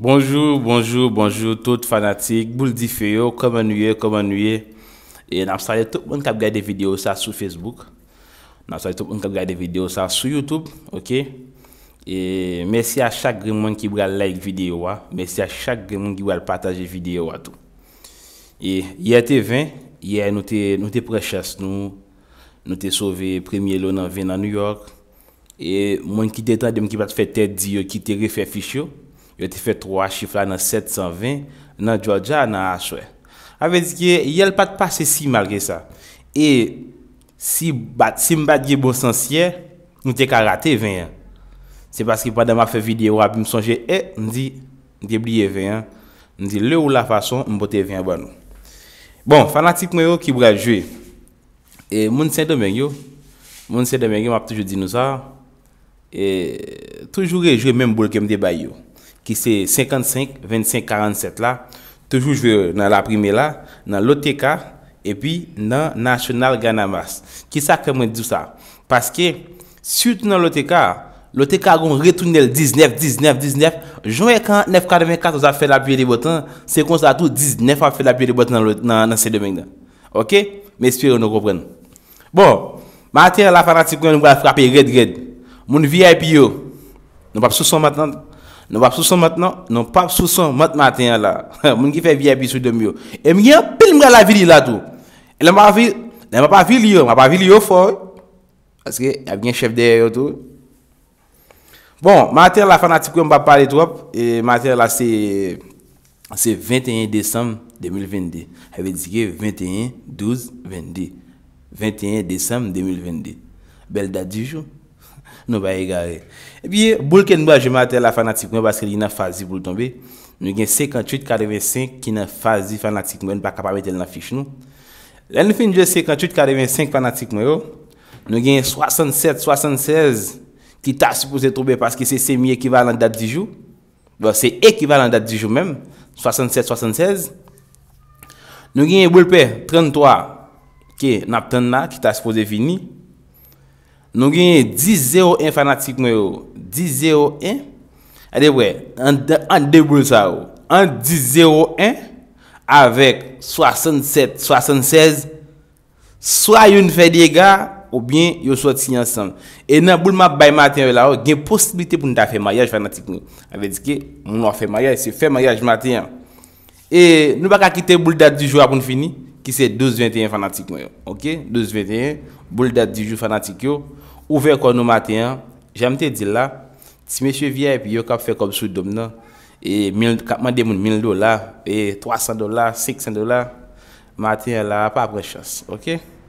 Bonjou, bonjou, bonjou, tout fanatik, boul difeyo, komanouye, komanouye E nan sarye tout moun kap gade videyo sa sou Facebook Nan sarye tout moun kap gade videyo sa sou Youtube, ok? E mersi a chak gri moun ki wale like videyo wa Mersi a chak gri moun ki wale pataje videyo wa tou E yate vin, yate nou te preches nou Nou te sove premye lounan vin nan New York E moun ki detan dem ki bat fè tè diyo ki te rifè fichyo Yo te fe 3 chifla nan 720, nan Georgia, nan Ashway. A ve di ki, yel pat pase si malge sa. E, si mbate ge bo san siye, nou te ka rate 20. Se pas ki padan ma fe videyo, api msonje, e, mdi, mdi e bliye 20. Mdi, le ou la fason, mbote 20 ban nou. Bon, fanatik mwen yo ki mbote jwe. E, moun se domen yo, moun se domen yo mwap toujou dinosa. E, toujou re jwe men mbolke mde bay yo. Ki se 55, 25, 47 la. Toujou jve nan la prime la. Nan Loteca. E pi nan National Ganamas. Ki sa ke mwen di ou sa? Paske, sute nan Loteca, Loteca roun retounen el 19, 19, 19. Jouye kan 9, 44, ou sa fe la piye de botan. Sekons la tou, 19 a fe la piye de botan nan se demen. Ok? Mespire ou nou kopren. Bon, mater la fanatikoun mwen frapi red, red. Moun VIP yo. Nou pap sou son mat nan... Nou pap sou son mat nan, nou pap sou son mat maten la. Moun ki fe viye bisou demyo. E mwen gen, pil mwen la vili la tou. E mwen pa vili yo, mwen pa vili yo foy. Aske, ap gen chef deye yo tou. Bon, mater la fanatip kwen mwen pa pale tou wop. E mater la se 21 Desem 2022. Heve dike 21 12 2022. 21 Desem 2022. Bel da dijoum. Nou ba e gare E pi boul ken mwa jemate la fanatik mwen Baske li nan fazi boul tombe Nou gen 58-45 Ki nan fazi fanatik mwen Bak apame tel nan fich nou Ren fin je 58-45 fanatik mwen yo Nou gen 67-76 Ki ta suppose troube Paske se semi ekivalan dat di jou bon, Se ekivalan dat di jou men 67-76 Nou gen boul pe 33 Ki ta suppose vini Nou genye 10-0-1 fanatik mwen yo, 10-0-1, ade wè, an deboun sa yo, an 10-0-1, avèk 67-76, swa yon fè di ega, ou bien yon swa ti nye ansan. E nan boul map bay maten yo la yo, genye posibilite pou nou ta fè mayaj fanatik mwen yo. Avedi ki, moun wè fè mayaj, se fè mayaj maten yo. E nou baka kite boul dat di jou apoun fini, ki se 12-21 fanatik mwen yo, ok, 12-21, boul dat di jou fanatik yo, Ouve kon nou matenyan, jame te di la, si meshe vieye pi yo kap fe kom sou dom nan, e kapman demoun 1000 dola, e 300 dola, 600 dola, matenyan la pa apre chans, ok?